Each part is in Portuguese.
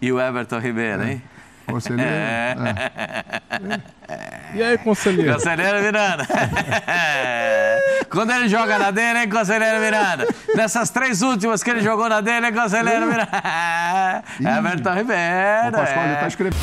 E o Everton Ribeiro, é. hein? Conselheiro. É. É. E aí, conselheiro? Conselheiro Miranda. Quando ele joga na dele, hein, né, conselheiro Miranda? Nessas três últimas que ele jogou na dele, hein, né, conselheiro Miranda? Everton Ribeiro. O Pascoal é. está escrevendo.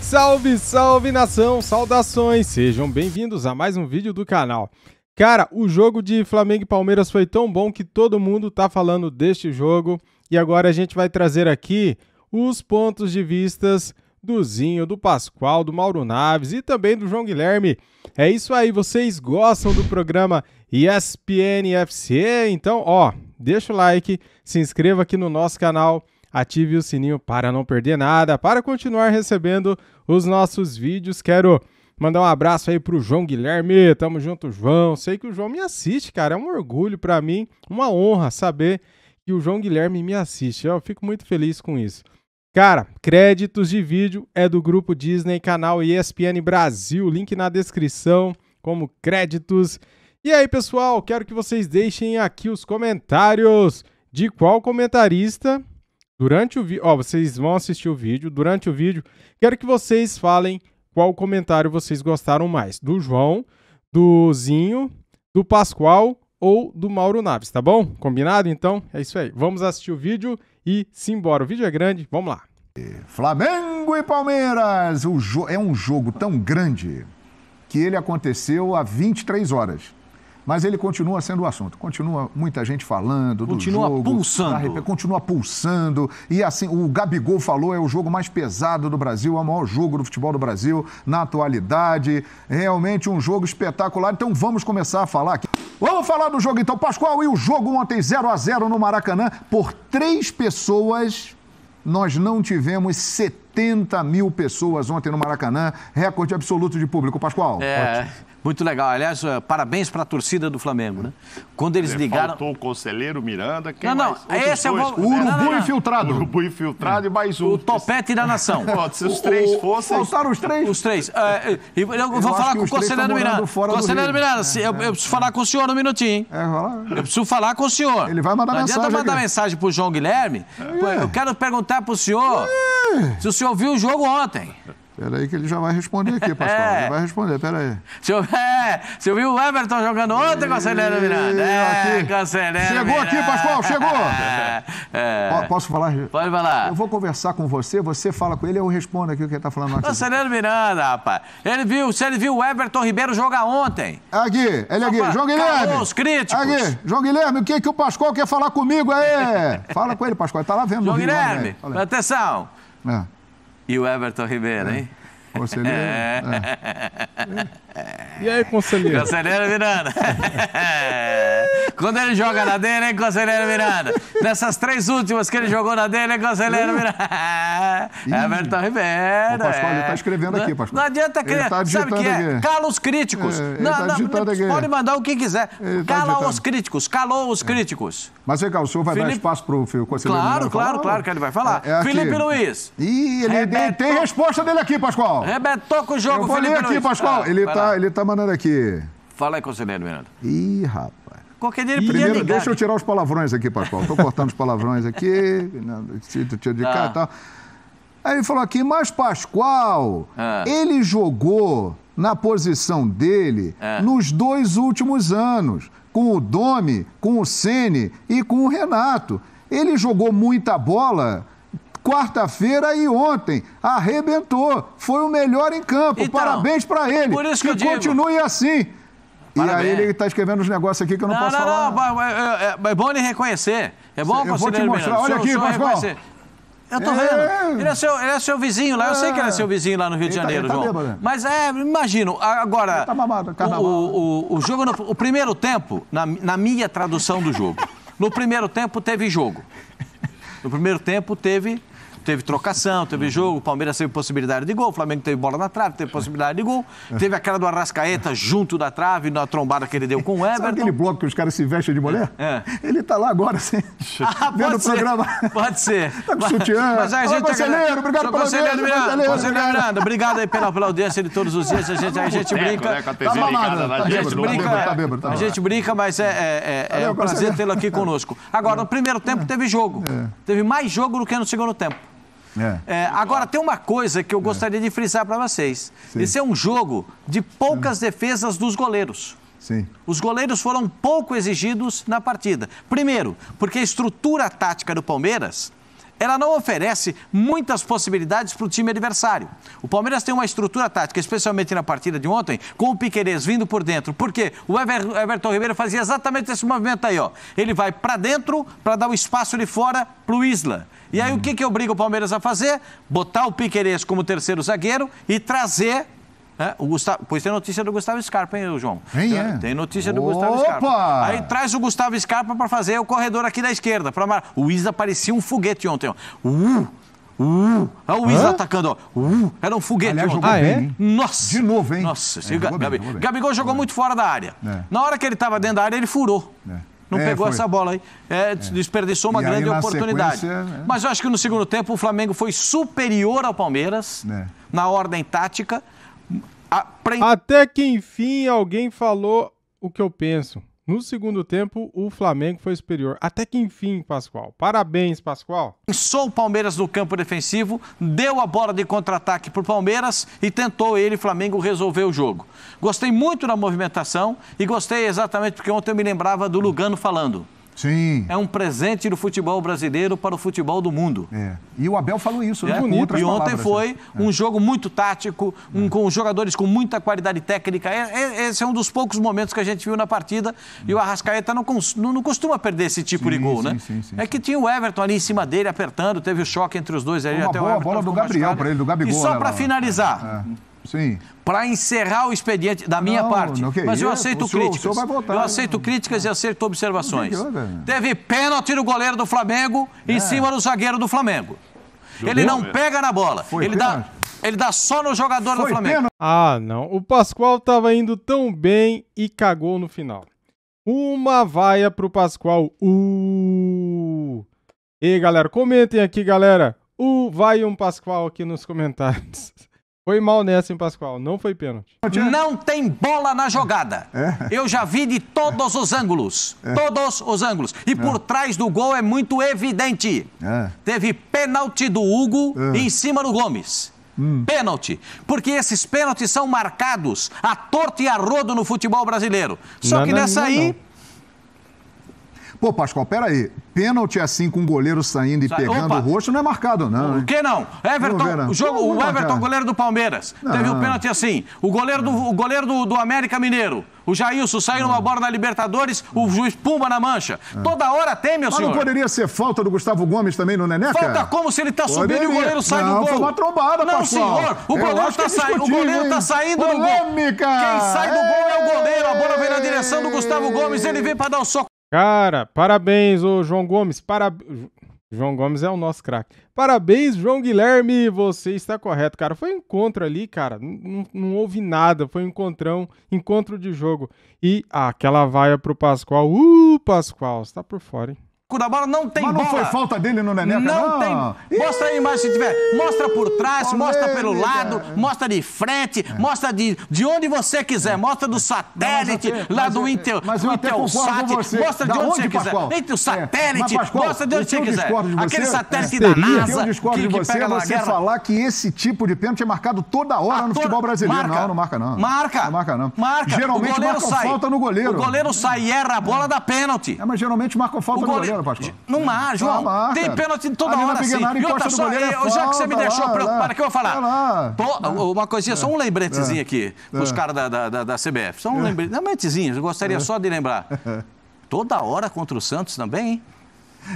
Salve, salve nação, saudações! Sejam bem-vindos a mais um vídeo do canal. Cara, o jogo de Flamengo e Palmeiras foi tão bom que todo mundo tá falando deste jogo. E agora a gente vai trazer aqui os pontos de vistas do Zinho, do Pascoal, do Mauro Naves e também do João Guilherme. É isso aí, vocês gostam do programa ESPN FC? Então, ó, deixa o like, se inscreva aqui no nosso canal, ative o sininho para não perder nada, para continuar recebendo os nossos vídeos. Quero Mandar um abraço aí pro João Guilherme. Tamo junto, João. Sei que o João me assiste, cara. É um orgulho para mim, uma honra saber que o João Guilherme me assiste. Eu fico muito feliz com isso. Cara, créditos de vídeo é do grupo Disney, canal ESPN Brasil. Link na descrição como créditos. E aí, pessoal, quero que vocês deixem aqui os comentários de qual comentarista durante o vídeo. Ó, vocês vão assistir o vídeo. Durante o vídeo, quero que vocês falem qual comentário vocês gostaram mais, do João, do Zinho, do Pascoal ou do Mauro Naves, tá bom? Combinado? Então, é isso aí. Vamos assistir o vídeo e simbora. O vídeo é grande, vamos lá. Flamengo e Palmeiras! é um jogo tão grande que ele aconteceu há 23 horas. Mas ele continua sendo o assunto. Continua muita gente falando continua do jogo. Pulsando. Rep... Continua pulsando. E assim, o Gabigol falou, é o jogo mais pesado do Brasil, é o maior jogo do futebol do Brasil na atualidade. Realmente um jogo espetacular. Então vamos começar a falar aqui. Vamos falar do jogo então, Pascoal. E o jogo ontem 0 a 0 no Maracanã. Por três pessoas, nós não tivemos 70 mil pessoas ontem no Maracanã, recorde absoluto de público. Pascoal? É, muito legal. Aliás, eh, parabéns para a torcida do Flamengo, né? Quando eles Ele ligaram. Faltou o conselheiro Miranda, quem não, não, mais? Esse dois? é o Urubu infiltrado. Urubu infiltrado e mais um. O topete da nação. Se os três fossem. Faltaram os três? Os três. Eh, eh, eu, eu vou falar com o conselheiro Miranda. Conselheiro Miranda, eu, eu preciso falar com o senhor um minutinho. É, eu preciso falar com o senhor. Ele vai mandar não mensagem. Adianta mandar aqui. mensagem o João Guilherme. É. Eu quero perguntar para o senhor é. se o senhor viu o jogo ontem. Pera aí que ele já vai responder aqui, Pascoal. É. Ele vai responder, Pera aí. Senhor, é, você viu o Everton jogando ontem, Conselheiro Miranda? É, aqui. Chegou Miranda. aqui, Pascoal, é, chegou! É. é. Posso falar? Pode falar. Eu vou conversar com você, você fala com ele, eu respondo aqui o que ele está falando. Na Miranda, rapaz. Ele viu, se ele viu o Everton Ribeiro jogar ontem. É aqui, ele aqui. João Guilherme. Os críticos. Aqui, João Guilherme, o que, que o Pascoal quer falar comigo aí? fala com ele, Pascoal, ele tá lá vendo. João Guilherme, Guilherme atenção. É e o Everton Ribeiro, hein? Conselheiro. É. é. E aí, conselheiro? Conselheiro Miranda. Quando ele joga na dele, hein, né, conselheiro Miranda? Nessas três últimas que ele jogou na dele, hein, né, conselheiro Miranda? É Everton Ribeiro. O Pascoal, ele tá é. escrevendo aqui, Pascoal. Não adianta criar. Tá Sabe o que é? Cala os críticos. É, não, tá não, pode mandar o que quiser. Ele tá Cala tá os críticos. Calou os críticos. Mas, legal, o senhor vai Felipe... dar espaço pro o conselheiro Claro, Miranda claro, claro, claro que ele vai falar. É, Felipe Luiz. Ih, ele Rebeto... tem resposta dele aqui, Pascoal. Rebetou com o jogo, Eu falei aqui, Pascoal. Ah, ele, tá, ele tá mandando aqui. Fala aí, conselheiro Miranda. Ih, rapaz. Qualquer dia ele podia Primeiro, ligar. deixa eu tirar os palavrões aqui, Pascoal. Estou cortando os palavrões aqui, tito tio de cá e tal. Aí ele falou aqui, mas Pascoal, ah. ele jogou na posição dele ah. nos dois últimos anos, com o Domi, com o Sene e com o Renato. Ele jogou muita bola quarta-feira e ontem. Arrebentou. Foi o melhor em campo. Então, Parabéns para ele. Por isso que, que continue assim. Parabéns. E aí ele está escrevendo uns negócios aqui que eu não, não posso não, falar. Não, não, é, é, é, bom ele reconhecer. É bom eu vou te mostrar. Olha aqui, é Pascoal. Eu tô vendo. É. Ele é, seu, ele é seu vizinho lá. Eu sei que ele é, é. seu vizinho lá no Rio de tá- Janeiro, tá, João. Mas é, imagino. Agora, tá mamado, tá o, o, o, jogo, no, o primeiro tempo, na, na minha tradução do jogo, no primeiro tempo teve jogo. No primeiro tempo teve teve trocação, teve uhum. jogo, o Palmeiras teve possibilidade de gol, o Flamengo teve bola na trave, teve possibilidade de gol, é. teve aquela do Arrascaeta junto da trave, na trombada que ele deu com o Everton. Sabe aquele bloco que os caras se vestem de mulher? É. Ele tá lá agora, assim, ah, vendo o programa. Pode ser. tá com sutiã. Mas a gente... Olá, conselheiro, obrigado pela audiência. Conselheiro, conselheiro, conselheiro Miranda, obrigado aí pela, pela audiência de todos os dias. A gente, a gente né, brinca... tá tá a gente tá brinca, tá tá A gente brinca, mas é, é, é, é um prazer tê-lo aqui conosco. Agora, no primeiro tempo é. teve jogo. Teve mais jogo do que no segundo tempo. É. É, agora, tem uma coisa que eu gostaria de frisar para vocês. Sim. Esse é um jogo de poucas hum. defesas dos goleiros. Sim. Os goleiros foram pouco exigidos na partida. Primeiro, porque a estrutura tática do Palmeiras ela não oferece muitas possibilidades para o time adversário. O Palmeiras tem uma estrutura tática, especialmente na partida de ontem, com o Piquerez vindo por dentro. Porque o Ever, Everton Ribeiro fazia exatamente esse movimento aí, ó. Ele vai para dentro para dar o espaço de fora para o Isla. E aí hum. o que, que obriga o Palmeiras a fazer? Botar o Piquerez como terceiro zagueiro e trazer é, o Gustavo, pois tem notícia do Gustavo Scarpa, hein, João? Tem, é. tem notícia do Opa! Gustavo Scarpa. Aí traz o Gustavo Scarpa para fazer o corredor aqui da esquerda. Pra mar... O Isa parecia um foguete ontem. Uh, uh, olha é o Isa Hã? atacando. Uh, era um foguete Aliás, Ah, é? Nossa! De novo, hein? Nossa, é, jogou bem, jogou Gabigol jogou muito fora da área. É. Na hora que ele estava dentro da área, ele furou. É. Não é, pegou foi. essa bola aí. É, é. Desperdiçou uma e grande aí, oportunidade. É. Mas eu acho que no segundo tempo o Flamengo foi superior ao Palmeiras, na ordem tática. Até que enfim alguém falou o que eu penso. No segundo tempo, o Flamengo foi superior. Até que enfim, Pascoal. Parabéns, Pascoal. Sou o Palmeiras no campo defensivo, deu a bola de contra-ataque para o Palmeiras e tentou ele, Flamengo, resolver o jogo. Gostei muito da movimentação e gostei exatamente porque ontem eu me lembrava do Lugano falando. Sim. É um presente do futebol brasileiro para o futebol do mundo. É. E o Abel falou isso, é. né? e ontem foi um jogo muito tático, um, é. com jogadores com muita qualidade técnica. É, esse é um dos poucos momentos que a gente viu na partida. E o Arrascaeta não, não costuma perder esse tipo sim, de gol, né? sim, né? Sim, é que tinha o Everton ali em cima dele, apertando, teve o choque entre os dois ali. Uma até boa o bola do Gabriel para ele, do Gabigol. E só né, para finalizar. É. Sim. Para encerrar o expediente da minha não, parte. Não mas eu aceito senhor, críticas. Votar, eu aceito né? críticas e aceito observações. Né? Teve pênalti no goleiro do Flamengo é. em cima do zagueiro do Flamengo. ele não mesmo. pega na bola. Foi ele pênalti. dá ele dá só no jogador Foi do Flamengo. Ah, não. O Pascoal estava indo tão bem e cagou no final. Uma vaia pro Pascoal. Uh! E galera, comentem aqui, galera. Uh, vai um Pascoal aqui nos comentários. Foi mal nessa, hein, Pascoal? Não foi pênalti. Não tem bola na jogada. É. Eu já vi de todos os ângulos. É. Todos os ângulos. E é. por trás do gol é muito evidente. É. Teve pênalti do Hugo é. em cima do Gomes. Hum. Pênalti. Porque esses pênaltis são marcados a torto e a rodo no futebol brasileiro. Só não, que nessa não, aí. Não Pô, Pascoal, peraí. Pênalti assim com o goleiro saindo e pegando opa. o rosto não é marcado, não. O que não? Everton, o, jogo, o Everton, goleiro do Palmeiras, não. teve um pênalti assim. O goleiro, do, o goleiro do, do América Mineiro. O Jailson saiu numa hum. bola na Libertadores, o juiz pumba na mancha. É. Toda hora tem, meu Mas senhor. Mas não poderia ser falta do Gustavo Gomes também no Neneca? Falta como se ele tá poderia. subindo e o goleiro sai não, do gol. Foi uma trombada, Não, Pascoal. senhor. O goleiro, tá, é tá, saindo, o goleiro tá saindo Polêmica. do gol. Quem sai do gol é o goleiro. A bola vem na direção do Gustavo Gomes, ele vem para dar o um soco. Cara, parabéns, ô João Gomes. Para... João Gomes é o nosso craque. Parabéns, João Guilherme. Você está correto, cara. Foi um encontro ali, cara. Não, não houve nada. Foi um encontrão, encontro de jogo. E ah, aquela vaia pro Pascoal. Uh, Pascoal, está por fora, hein? cu da bola, não tem Mas não bola. foi falta dele no Neneca, não? Não tem. Mostra aí mas se tiver. Mostra por trás, mostra pelo lado, mostra de frente, é. mostra de, de onde você quiser. Mostra do satélite, até, lá do Intel, mas o Intel Sat, mostra de onde, onde você quiser. Entre o é. satélite, é. mas, Pascoal, mostra de onde você quiser. Você, Aquele é satélite da NASA eu discordo que, de você, que você é falar que esse tipo de pênalti é marcado toda hora no futebol brasileiro. Marca. Não, não marca não. Marca. Não marca não. Marca. Geralmente marca falta no goleiro. O goleiro sai e erra a bola da pênalti. É, mas geralmente marca falta no goleiro. Pênalti, Pascoal. Tá João. tem pênalti toda a hora, assim E outra só, é já que você me deixou preocupado, o aqui eu vou falar. Tá Pô, é. uma coisinha, só um é. lembretezinho aqui, para é. os caras da, da, da, da, CBF. Só um lembrete. Lembretezinho, eu gostaria só de lembrar. Toda hora contra o Santos também, hein?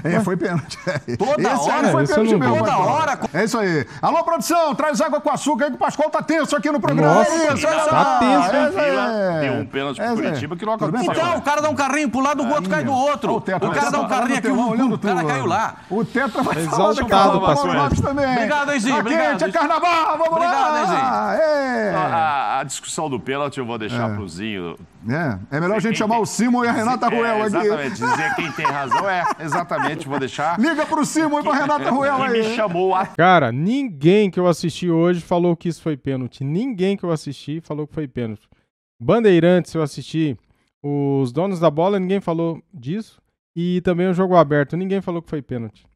É, foi pênalti. Toda Esse hora foi pênalti mesmo. Toda hora. É isso aí. Alô, produção, traz água com açúcar aí que o Pascoal tá tenso aqui no programa. Nossa, tá é isso, olha tá tenso, hein? Vila é deu um pênalti pro é. Curitiba que não aconteceu. Então, o cara dá um carrinho pro lado, o outro cai do outro. O cara dá um tá carrinho aqui, o cara caiu lá. O Tetra vai tá falar do a pouco. também. Obrigado, Enzi. Quente, é carnaval, vamos lá. Obrigado, é. A discussão do pênalti eu vou deixar pro Zinho. É, melhor a gente chamar o Simon e a Renata Ruel aqui. Exatamente, dizer quem tem razão é, exatamente vou deixar. Liga pro Simon e pra Renata Ruela aí. me chamou a... Cara, ninguém que eu assisti hoje falou que isso foi pênalti. Ninguém que eu assisti falou que foi pênalti. Bandeirantes eu assisti, os donos da bola, ninguém falou disso. E também o jogo aberto, ninguém falou que foi pênalti.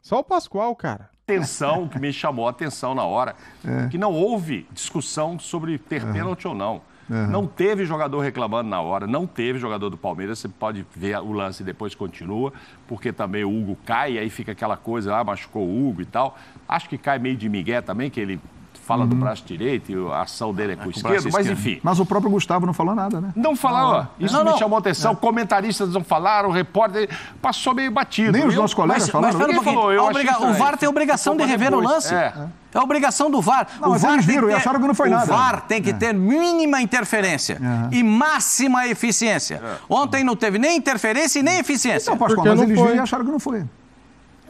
Só o Pascoal, cara. Atenção, que me chamou a atenção na hora, é. que não houve discussão sobre ter pênalti ou não. Uhum. Não teve jogador reclamando na hora, não teve jogador do Palmeiras. Você pode ver o lance depois continua, porque também o Hugo cai, aí fica aquela coisa, ah, machucou o Hugo e tal. Acho que cai meio de migué também, que ele fala uhum. do braço direito, a ação dele é com, é com o esquerdo, mas enfim. Mas o próprio Gustavo não falou nada, né? Não falou. Ah, isso não, me não. chamou atenção. É. Comentaristas não falaram, repórter passou meio batido. Nem os nossos colegas mas, falaram. Mas, né? mas, falou, eu obriga... O VAR tem obrigação de rever depois. o lance. É. É obrigação do VAR. Não, o VAR viram, ter... acharam que não foi nada. O VAR tem que é. ter mínima interferência é. e máxima eficiência. É. Ontem não teve nem interferência e nem eficiência. Então, Pascoal, mas eles viram e acharam que não foi.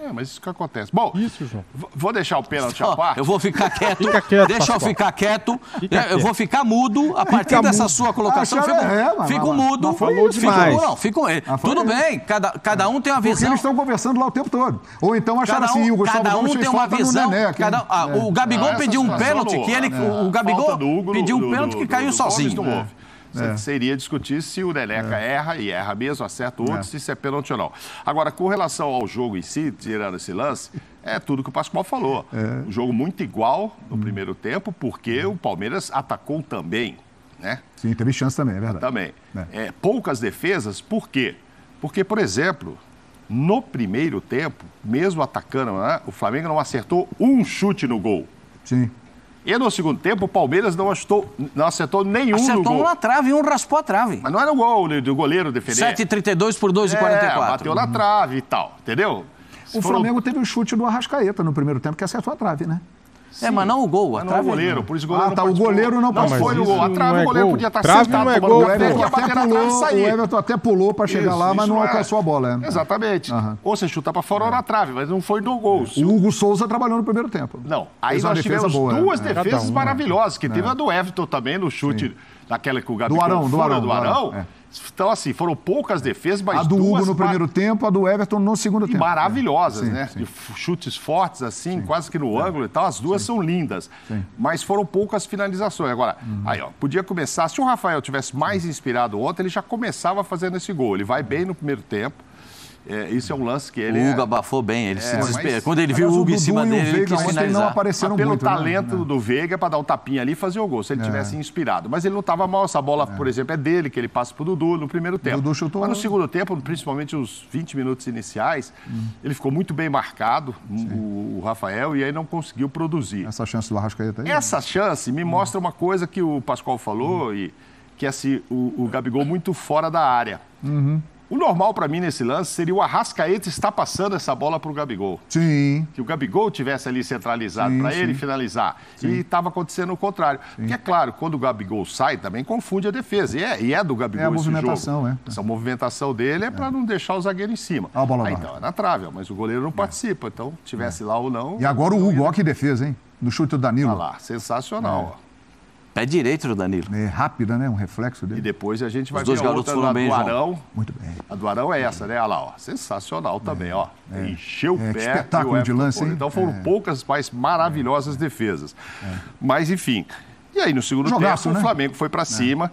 É, mas isso que acontece. Bom, isso, João. vou deixar o pênalti à parte. Eu vou ficar quieto. Fica quieto deixa Pascoal. eu ficar quieto. Fica é, eu quieto. vou ficar mudo. A partir fica dessa mudo. sua colocação, ah, fico, é, fico mas, mudo. Não falou fico, demais. Não, fico, tudo bem, cada, cada um tem uma visão. Porque eles estão conversando lá o tempo todo. Ou então acharam cada assim, um, assim, o Gustavo Cada um Gomes tem uma visão. Nenê, cada, ah, é. O Gabigol ah, pediu um pênalti que ele... É. O Gabigol pediu um pênalti que caiu sozinho é. seria discutir se o Neneca é. erra, e erra mesmo, acerta o outro, é. se isso é pênalti ou não. Agora, com relação ao jogo em si, tirando esse lance, é tudo que o Pascoal falou. É. Um jogo muito igual no hum. primeiro tempo, porque hum. o Palmeiras atacou também, né? Sim, teve chance também, é verdade. Também. É. é. poucas defesas, por quê? Porque, por exemplo, no primeiro tempo, mesmo atacando, né, o Flamengo não acertou um chute no gol. Sim. E no segundo tempo, o Palmeiras não, acertou, não acertou nenhum acertou Acertou na trave e um raspou a trave. Mas não era o gol né, do goleiro defender. 7,32 por 2,44. É, bateu na trave e tal, entendeu? O Foram... Flamengo teve um chute do Arrascaeta no primeiro tempo que acertou a trave, né? É, mas não o gol. A trave é o goleiro. Por isso o goleiro ah, tá. O goleiro não passou. Não foi o gol. A trave, o é goleiro podia estar tá trave sentado. Não é gol. O Everton, até pulou, o Everton até pulou para chegar lá, mas não é. alcançou a bola. Né? Exatamente. Ou você chuta para fora ou na trave, mas não foi no gol. O Hugo Souza trabalhou no primeiro tempo. Não. Aí nós tivemos duas né? defesas né? maravilhosas, que teve a do Everton também no chute daquela que o Gabigol... Do Arão, do Arão. Do Arão. É. Então, assim, foram poucas defesas, mas A do Hugo no primeiro tempo, a do Everton no segundo e tempo. maravilhosas, é. sim, né? Sim. De chutes fortes, assim, sim. quase que no é. ângulo e tal. As duas são lindas. Mas foram poucas finalizações. Agora, uhum. aí, ó, podia começar... Se o Rafael tivesse mais inspirado ontem, ele já começava fazendo esse gol. Ele vai é. bem no primeiro tempo é, isso é um lance que ele. O Hugo é... abafou bem, ele é, se desespera. Quando ele viu o Hugo em cima dele, Veiga, ele não apareceram mas pelo muito, né? talento né? do Veiga é para dar o um tapinha ali e fazer o gol, se ele é. tivesse inspirado. Mas ele não estava mal. Essa bola, é. por exemplo, é dele, que ele passa para o Dudu no primeiro tempo. Dudu chutou... Mas no segundo tempo, principalmente os 20 minutos iniciais, hum. ele ficou muito bem marcado, o, o, Rafael, e aí não conseguiu produzir. Essa chance do Arrascaeta aí? Essa chance me hum. mostra uma coisa que o Pascoal falou, hum. e, que é assim, o, o Gabigol muito fora da área. Uhum o normal para mim nesse lance seria o Arrascaeta estar passando essa bola para o Gabigol. Sim. Que o Gabigol tivesse ali centralizado para ele finalizar. Sim. E estava acontecendo o contrário. Sim. Porque, é claro, quando o Gabigol sai, também confunde a defesa. E é, e é do Gabigol é a movimentação, jogo. É. Essa movimentação dele é, é. para não deixar o zagueiro em cima. a bola Aí, então é na trave, mas o goleiro não é. participa. Então, tivesse é. lá ou não... E agora o então Hugo, ó que defesa, hein? No chute do Danilo. Olha tá lá, sensacional. É. Pé direito do Danilo. É rápida, né? Um reflexo dele. E depois a gente vai Os dois ver garotos foram do Arão. Muito bem. A do Arão é essa, né? Olha lá, ó. Sensacional também, é. ó. É. Encheu o é. pé. espetáculo de lance, hein? Então foram é. poucas mais maravilhosas é. defesas. É. Mas, enfim. E aí, no segundo Jogaço, tempo, né? o Flamengo foi para cima.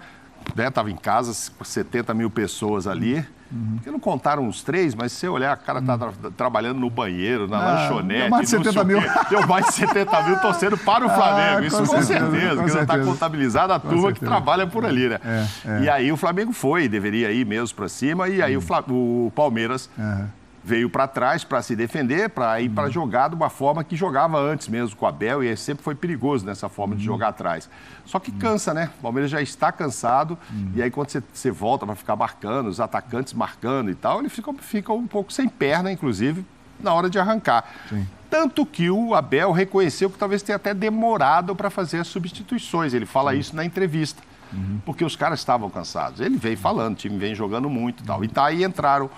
Né? Tava em casa, 70 mil pessoas ali. Hum Uhum. Porque não contaram os três, mas se você olhar, o cara tá tra trabalhando no banheiro, na ah, lanchonete. mais de 70 mil. Deu mais de 70 mil torcendo para o ah, Flamengo. Ah, Isso com certeza, certeza com que não está contabilizada a com turma certeza. que trabalha por ali, né? É, é. E aí o Flamengo foi, deveria ir mesmo para cima, e aí uhum. o, Flam o Palmeiras. Uhum veio para trás para se defender, para ir para uhum. jogar de uma forma que jogava antes mesmo com o Abel e sempre foi perigoso nessa forma de uhum. jogar atrás. Só que uhum. cansa, né? O Palmeiras já está cansado e aí quando você, você volta para ficar marcando, os atacantes marcando e tal, ele fica, fica um pouco sem perna, inclusive, na hora de arrancar. Sim. Tanto que o Abel reconheceu que talvez tenha até demorado para fazer as substituições. Ele fala Sim. isso na entrevista, uhum. porque os caras estavam cansados. Ele vem falando, o time vem jogando muito e tal. E tá aí entraram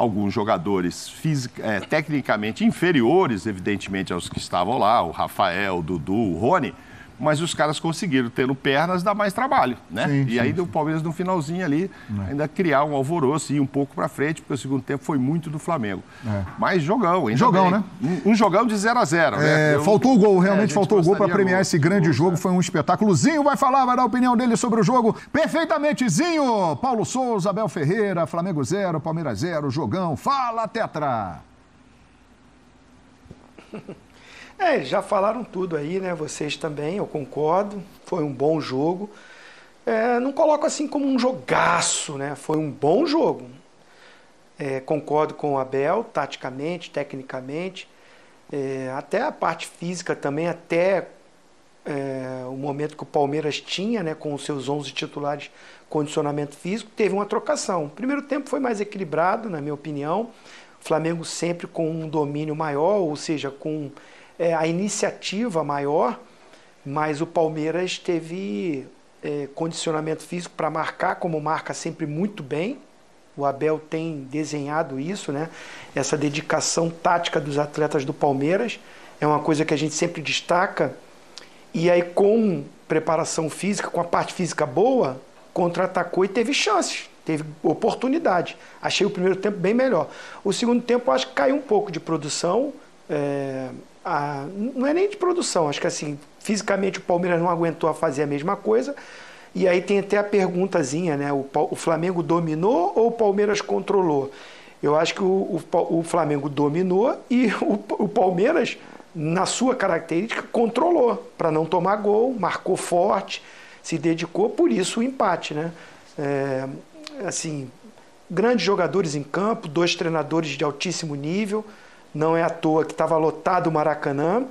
alguns jogadores fisica, é, tecnicamente inferiores, evidentemente, aos que estavam lá, o Rafael, o Dudu, o Rony, mas os caras conseguiram, tendo pernas, dar mais trabalho, né? Sim, e sim, aí sim. o Palmeiras no finalzinho ali, é. ainda criar um alvoroço e ir um pouco para frente, porque o segundo tempo foi muito do Flamengo. É. Mas jogão, hein? Jogão, bem. né? Um, um, jogão de 0 a 0 é, né? Eu... Faltou o gol, é, realmente faltou o gol para premiar gol, esse grande gol, jogo, né? foi um espetáculo. Zinho vai falar, vai dar a opinião dele sobre o jogo. Perfeitamente, Zinho! Paulo Souza, Abel Ferreira, Flamengo 0, Palmeiras 0, jogão. Fala, Tetra! É, eles já falaram tudo aí, né? Vocês também, eu concordo. Foi um bom jogo. É, não coloco assim como um jogaço, né? Foi um bom jogo. É, concordo com o Abel, taticamente, tecnicamente, é, até a parte física também, até é, o momento que o Palmeiras tinha, né, com os seus 11 titulares, condicionamento físico, teve uma trocação. O primeiro tempo foi mais equilibrado, na minha opinião. O Flamengo sempre com um domínio maior, ou seja, com é, a iniciativa maior, mas o Palmeiras teve é, condicionamento físico para marcar, como marca sempre muito bem. O Abel tem desenhado isso, né? essa dedicação tática dos atletas do Palmeiras. É uma coisa que a gente sempre destaca. E aí, com preparação física, com a parte física boa, contra-atacou e teve chances, teve oportunidade. Achei o primeiro tempo bem melhor. O segundo tempo, acho que caiu um pouco de produção. É, a, ah, não é nem de produção, acho que assim, fisicamente o Palmeiras não aguentou a fazer a mesma coisa. E aí tem até a perguntazinha, né? O, o Flamengo dominou ou o Palmeiras controlou? Eu acho que o, o, o Flamengo dominou e o, Palmeiras, na sua característica, controlou para não tomar gol, marcou forte, se dedicou, por isso o empate, né? É, assim, grandes jogadores em campo, dois treinadores de altíssimo nível. Não é à toa que estava lotado o Maracanã,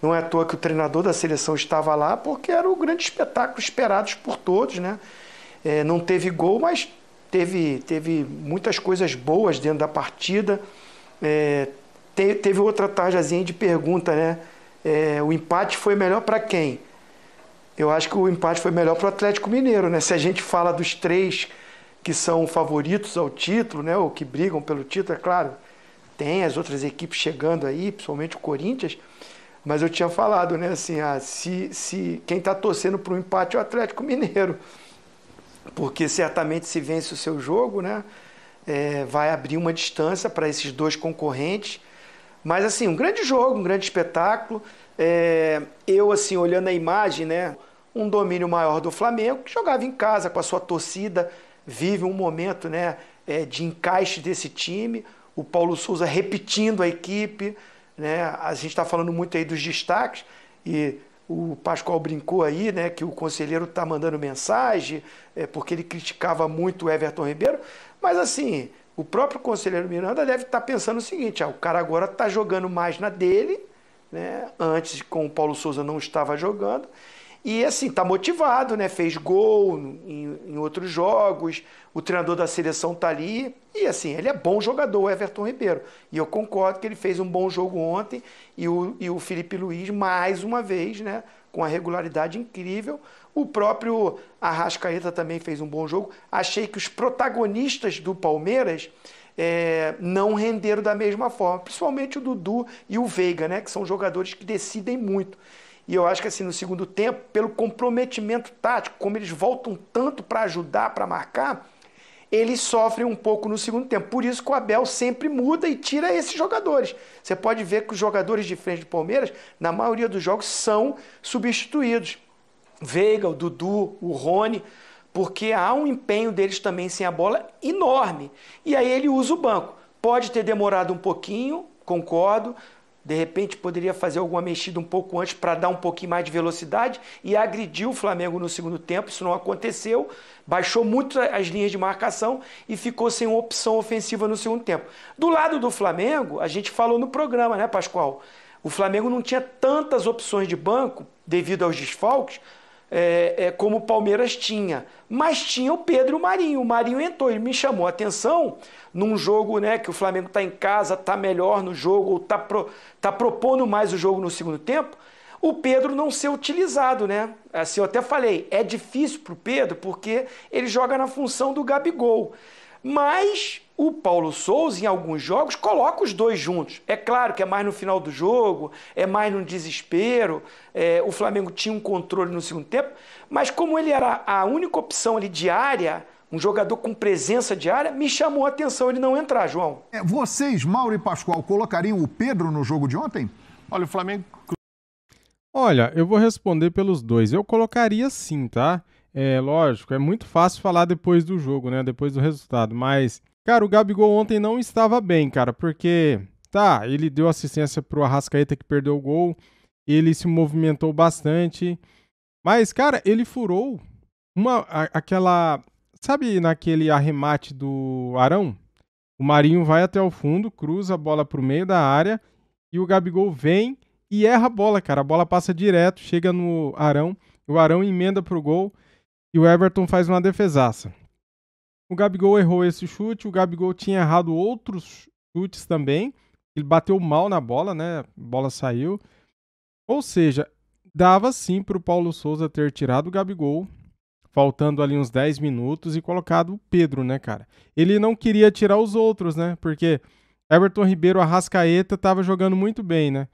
não é à toa que o treinador da seleção estava lá, porque era o grande espetáculo esperado por todos, né? É, não teve gol, mas teve, teve muitas coisas boas dentro da partida. É, te, teve outra tarjazinha de pergunta, né? É, o empate foi melhor para quem? Eu acho que o empate foi melhor para o Atlético Mineiro, né? Se a gente fala dos três que são favoritos ao título, né? Ou que brigam pelo título, é claro, tem as outras equipes chegando aí, principalmente o Corinthians, mas eu tinha falado, né, assim, ah, se, se quem está torcendo para um empate é o Atlético Mineiro, porque certamente se vence o seu jogo, né, é, vai abrir uma distância para esses dois concorrentes, mas assim, um grande jogo, um grande espetáculo, é, eu assim, olhando a imagem, né, um domínio maior do Flamengo, que jogava em casa com a sua torcida, vive um momento né, é, de encaixe desse time o Paulo Souza repetindo a equipe. Né? A gente está falando muito aí dos destaques e o Pascoal brincou aí, né, que o conselheiro está mandando mensagem, é, porque ele criticava muito o Everton Ribeiro, mas assim, o próprio conselheiro Miranda deve estar tá pensando o seguinte, ah, o cara agora está jogando mais na dele, né, antes com o Paulo Souza não estava jogando, e assim, tá motivado, né? Fez gol em, em, outros jogos, o treinador da seleção tá ali. E assim, ele é bom jogador, o Everton Ribeiro. E eu concordo que ele fez um bom jogo ontem. E o, e o Felipe Luiz, mais uma vez, né? Com a regularidade incrível. O próprio Arrascaeta também fez um bom jogo. Achei que os protagonistas do Palmeiras. É, não renderam da mesma forma, principalmente o Dudu e o Veiga, né, que são jogadores que decidem muito. E eu acho que assim, no segundo tempo, pelo comprometimento tático, como eles voltam tanto para ajudar, para marcar, eles sofrem um pouco no segundo tempo. Por isso que o Abel sempre muda e tira esses jogadores. Você pode ver que os jogadores de frente do Palmeiras, na maioria dos jogos, são substituídos. Veiga, o Dudu, o Rony, porque há um empenho deles também sem a bola enorme. E aí ele usa o banco. Pode ter demorado um pouquinho, concordo, de repente poderia fazer alguma mexida um pouco antes para dar um pouquinho mais de velocidade e agrediu o Flamengo no segundo tempo. Isso não aconteceu, baixou muito as linhas de marcação e ficou sem uma opção ofensiva no segundo tempo. Do lado do Flamengo, a gente falou no programa, né, Pascoal? O Flamengo não tinha tantas opções de banco devido aos desfalques é, é, como o Palmeiras tinha. Mas tinha o Pedro e o Marinho. O Marinho entrou. Ele me chamou a atenção num jogo né, que o Flamengo está em casa, está melhor no jogo, está pro, tá propondo mais o jogo no segundo tempo. O Pedro não ser utilizado, né? Assim, eu até falei, é difícil para o Pedro porque ele joga na função do Gabigol. Mas o Paulo Souza, em alguns jogos, coloca os dois juntos. É claro que é mais no final do jogo, é mais no desespero. É, o Flamengo tinha um controle no segundo tempo, mas como ele era a única opção ali diária, um jogador com presença diária, me chamou a atenção ele não entrar, João. É, vocês, Mauro e Pascoal, colocariam o Pedro no jogo de ontem? Olha, o Flamengo. Olha, eu vou responder pelos dois. Eu colocaria sim, tá? É lógico, é muito fácil falar depois do jogo, né? Depois do resultado. Mas, cara, o Gabigol ontem não estava bem, cara, porque tá, ele deu assistência pro Arrascaeta que perdeu o gol. Ele se movimentou bastante. Mas, cara, ele furou uma a, aquela. Sabe naquele arremate do Arão? O Marinho vai até o fundo, cruza a bola pro meio da área e o Gabigol vem e erra a bola, cara. A bola passa direto, chega no Arão, o Arão emenda pro gol e o Everton faz uma defesaça. O Gabigol errou esse chute, o Gabigol tinha errado outros chutes também. Ele bateu mal na bola, né? A bola saiu. Ou seja, dava sim para o Paulo Souza ter tirado o Gabigol, faltando ali uns 10 minutos, e colocado o Pedro, né, cara? Ele não queria tirar os outros, né? Porque Everton Ribeiro, a Rascaeta, estava jogando muito bem, né?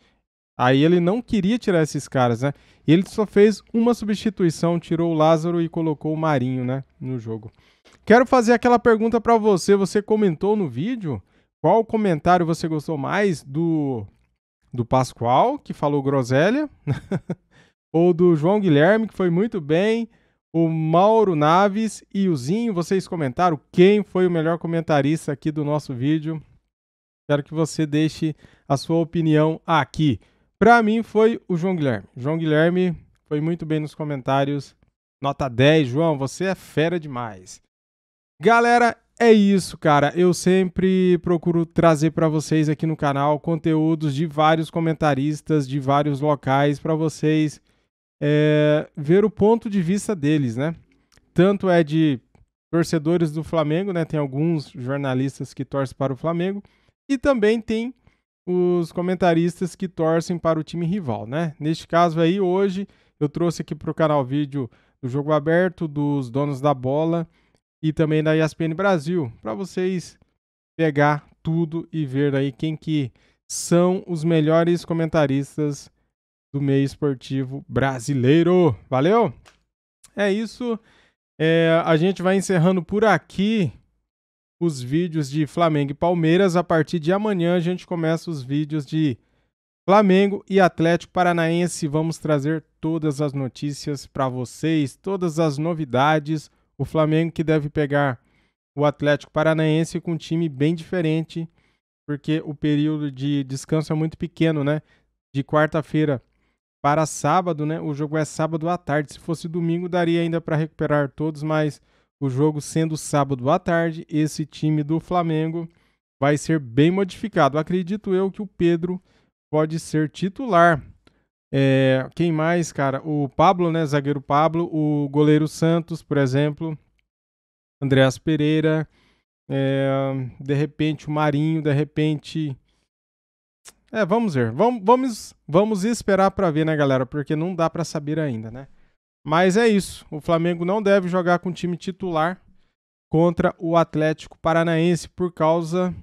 Aí ele não queria tirar esses caras, né? ele só fez uma substituição, tirou o Lázaro e colocou o Marinho, né, no jogo. Quero fazer aquela pergunta para você, você comentou no vídeo, qual comentário você gostou mais do do Pascoal, que falou groselha, ou do João Guilherme, que foi muito bem, o Mauro Naves e o Zinho, vocês comentaram quem foi o melhor comentarista aqui do nosso vídeo. Quero que você deixe a sua opinião aqui. Para mim foi o João Guilherme. João Guilherme foi muito bem nos comentários. Nota 10, João, você é fera demais. Galera, é isso, cara. Eu sempre procuro trazer para vocês aqui no canal conteúdos de vários comentaristas, de vários locais, para vocês é, ver o ponto de vista deles, né? Tanto é de torcedores do Flamengo, né? Tem alguns jornalistas que torcem para o Flamengo, e também tem os comentaristas que torcem para o time rival, né? Neste caso aí, hoje eu trouxe aqui para o canal vídeo do Jogo Aberto, dos donos da bola e também da ESPN Brasil, para vocês pegar tudo e ver aí quem que são os melhores comentaristas do meio esportivo brasileiro. Valeu? É isso. É, a gente vai encerrando por aqui os vídeos de Flamengo e Palmeiras. A partir de amanhã a gente começa os vídeos de Flamengo e Atlético Paranaense. Vamos trazer todas as notícias para vocês, todas as novidades. O Flamengo que deve pegar o Atlético Paranaense com um time bem diferente, porque o período de descanso é muito pequeno, né? De quarta-feira para sábado, né? O jogo é sábado à tarde. Se fosse domingo, daria ainda para recuperar todos, mas o jogo sendo sábado à tarde, esse time do Flamengo vai ser bem modificado. Acredito eu que o Pedro pode ser titular. É, quem mais, cara? O Pablo, né? Zagueiro Pablo, o goleiro Santos, por exemplo, Andreas Pereira, é, de repente o Marinho, de repente. É, vamos ver. Vamos, vamos, vamos esperar para ver, né, galera? Porque não dá para saber ainda, né? Mas é isso. O Flamengo não deve jogar com time titular contra o Atlético Paranaense por causa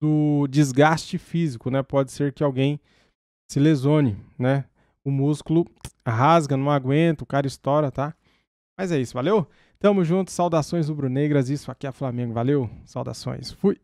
do desgaste físico, né? Pode ser que alguém se lesione, né? O músculo rasga, não aguenta, o cara estoura, tá? Mas é isso, valeu? Tamo junto, saudações rubro-negras, isso aqui é Flamengo, valeu? Saudações, fui!